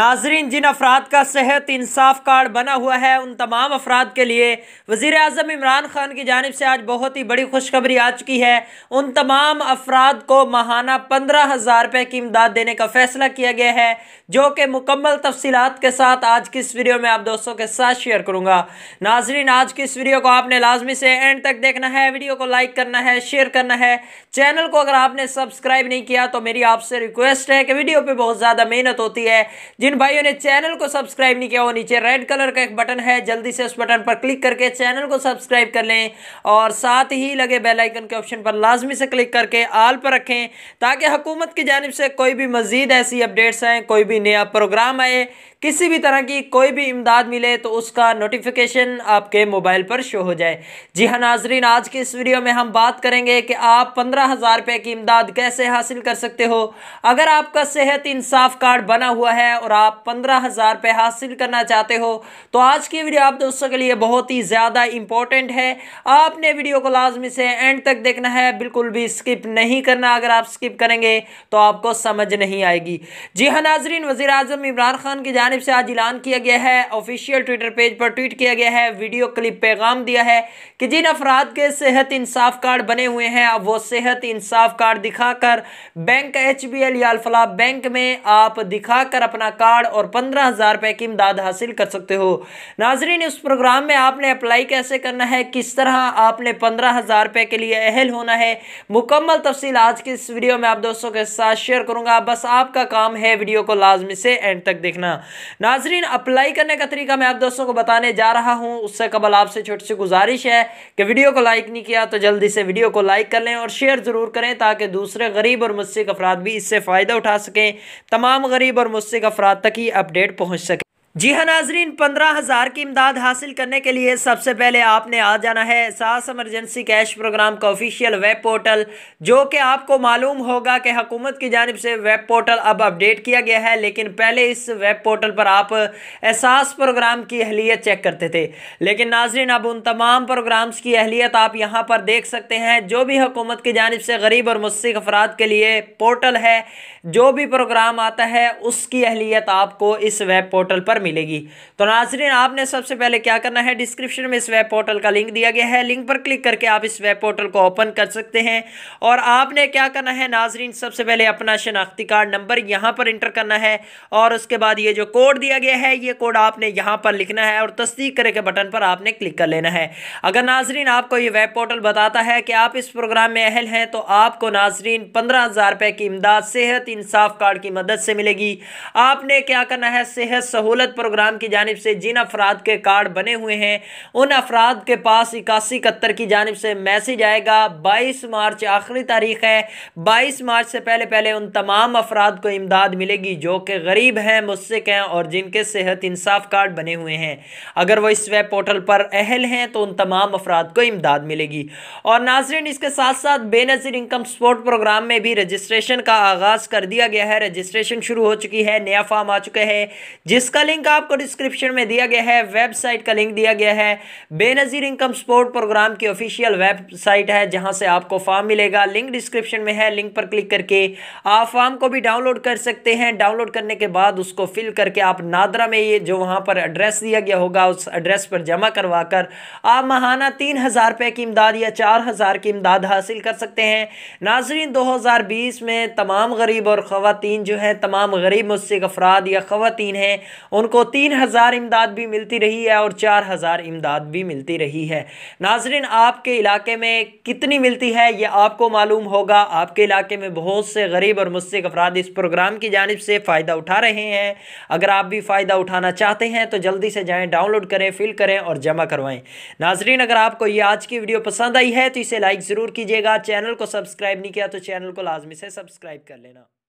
नाजरीन जिन अफराद का सेहत इंसाफ कार्ड बना हुआ है उन तमाम अफराद के लिए वज़ी अजम इमरान ख़ान की जानब से आज बहुत ही बड़ी खुशखबरी आ चुकी है उन तमाम अफराद को माहाना पंद्रह हज़ार रुपये की इमदाद देने का फ़ैसला किया गया है जो कि मुकम्मल तफसीत के साथ आज की इस वीडियो में आप दोस्तों के साथ शेयर करूँगा नाजरीन आज की इस वीडियो को आपने लाजमी से एंड तक देखना है वीडियो को लाइक करना है शेयर करना है चैनल को अगर आपने सब्सक्राइब नहीं किया तो मेरी आपसे रिक्वेस्ट है कि वीडियो पर बहुत ज़्यादा मेहनत होती है जिन भाइयों ने चैनल को सब्सक्राइब नहीं किया वो नीचे रेड कलर का एक बटन है जल्दी से उस बटन पर क्लिक करके चैनल को सब्सक्राइब कर लें और साथ ही लगे बेल आइकन के ऑप्शन पर लाजमी से क्लिक करके आल पर रखें ताकि हुकूमत की जानब से कोई भी मज़ीद ऐसी अपडेट्स आएँ कोई भी नया प्रोग्राम आए किसी भी तरह की कोई भी इमदाद मिले तो उसका नोटिफिकेशन आपके मोबाइल पर शो हो जाए जी हाँ नाजरीन आज की इस वीडियो में हम बात करेंगे कि आप पंद्रह हज़ार रुपये की इमदाद कैसे हासिल कर सकते हो अगर आपका सेहत इंसाफ कार्ड बना हुआ है और आप पंद्रह हज़ार रुपये हासिल करना चाहते हो तो आज की वीडियो आप दोस्तों के लिए बहुत ही ज़्यादा इंपॉर्टेंट है आपने वीडियो को लाजमी से एंड तक देखना है बिल्कुल भी स्किप नहीं करना अगर आप स्किप करेंगे तो आपको समझ नहीं आएगी जी हाँ नाजरीन वजी अजम इमरान खान की जानब से आज ऐलान किया गया है ऑफिशियल ट्विटर पेज पर ट्वीट किया गया है वीडियो क्लिप पैगाम दिया है कि जिन अफराद के सेहत इंसाफ कार्ड बने हुए हैं अब वो सेहत इंसाफ कार्ड दिखाकर बैंक एच बी एल या अल्फला बैंक में आप दिखाकर अपना कार्ड और पंद्रह हज़ार रुपये की इमदाद हासिल कर सकते हो नाजरीन इस प्रोग्राम में आपने अप्लाई कैसे करना है किस तरह आपने पंद्रह हज़ार रुपये के लिए अहल होना है मुकम्मल तफसील आज की इस वीडियो में आप दोस्तों के साथ शेयर करूँगा बस आपका काम है वीडियो को लाजमी से एंड तक देखना नाजरीन अप्लाई करने का तरीका मैं आप दोस्तों को बताने जा रहा हूँ उससे कबल आपसे छोटी सी गुजारिश है कि वीडियो को लाइक नहीं किया तो जल्दी से वीडियो को लाइक कर लें और शेयर ज़रूर करें ताकि दूसरे गरीब और मुस्क अफराद भी इससे फ़ायदा उठा सकें तमाम गरीब और मुस्क अफरा बाद तक ही अपडेट पहुंच सके जी हाँ नाजरीन पंद्रह हज़ार की इमदाद हासिल करने के लिए सबसे पहले आपने आ जाना है सास एमरजेंसी कैश प्रोग्राम का ऑफिशियल वेब पोर्टल जो कि आपको मालूम होगा कि हुकूमत की जानब से वेब पोर्टल अब अपडेट किया गया है लेकिन पहले इस वेब पोर्टल पर आप एहसास प्रोग्राम की अहलियत चेक करते थे लेकिन नाजरीन अब उन तमाम प्रोग्राम्स की अहलियत आप यहाँ पर देख सकते हैं जो भी हुकूमत की जानब से गरीब और मुस्क अफराद के लिए पोर्टल है जो भी प्रोग्राम आता है उसकी अहलियत आपको इस वेब पोर्टल पर मिलेगी तो नाजरीन आपने सबसे पहले क्या करना है डिस्क्रिप्शन में इस वेब पोर्टल का लिंक दिया गया है लिंक पर क्लिक करके आप इस वेब पोर्टल को ओपन कर सकते हैं और आपने क्या करना है नाजरीन सबसे पहले अपना शनाख्ती कार्ड नंबर यहाँ पर इंटर करना है और उसके बाद ये जो कोड दिया गया है ये कोड आपने यहाँ पर लिखना है और तस्दीक करे के बटन पर आपने क्लिक कर लेना है अगर नाजरीन आपको ये वेब पोर्टल बताता है कि आप इस प्रोग्राम में अहल हैं तो आपको नाजरीन पंद्रह हज़ार रुपये की इमदाद सेहत इंसाफ कार्ड की मदद से मिलेगी आपने क्या करना है सेहत सहूलत मदद प्रोग्राम की जानब से जिन अफराद के कार्ड बने हुए हैं उन अफराद के पास इक्यासी इकहत्तर की जानब से मैसेज आएगा बाईस मार्च आखिरी तारीख है बाईस मार्च से पहले पहले उन तमाम अफराद को इमदाद मिलेगी जो कि गरीब हैं मुस्क हैं और जिनके सेहत इंसाफ कार्ड बने हुए हैं अगर वह इस वेब पोर्टल पर अहल हैं तो उन तमाम अफराद को इमदाद मिलेगी और नाजरन इसके साथ साथ बेनज़ीर इनकम सपोर्ट प्रोग्राम में भी रजिस्ट्रेशन का आगाज़ कर दिया गया है रजिस्ट्रेशन शुरू हो चुकी है नया फॉर्म आ चुका है जिसका लिंक लिंक आपको डिस्क्रिप्शन में दिया गया है वेबसाइट का लिंक दिया गया है बेनज़ीर इनकम सपोर्ट प्रोग्राम की ऑफिशियल वेबसाइट है जहां से आपको फॉर्म मिलेगा लिंक डिस्क्रिप्शन में है लिंक पर क्लिक करके आप फॉर्म को भी डाउनलोड कर सकते हैं डाउनलोड करने के बाद उसको फिल करके आप नादरा में ये जो वहाँ पर एड्रेस दिया गया होगा उस एड्रेस पर जमा करवा कर आप महाना तीन हज़ार की इमदाद या चार हज़ार की इमदाद हासिल कर सकते हैं नाजरीन दो हज़ार बीस में तमाम गरीब और खातन जो है तमाम गरीब मुस्क अफराद या खातन हैं उनको को तीन हज़ार इमदाद भी मिलती रही है और चार हज़ार इमदाद भी मिलती रही है नाजरीन आपके इलाके में कितनी मिलती है ये आपको मालूम होगा आपके इलाके में बहुत से गरीब और मुस्क अफराद इस प्रोग्राम की जानब से फ़ायदा उठा रहे हैं अगर आप भी फ़ायदा उठाना चाहते हैं तो जल्दी से जाएँ डाउनलोड करें फिल करें और जमा करवाएँ नाजरीन अगर आपको ये आज की वीडियो पसंद आई है तो इसे लाइक ज़रूर कीजिएगा चैनल को सब्सक्राइब नहीं किया तो चैनल को लाजमी से सब्सक्राइब कर लेना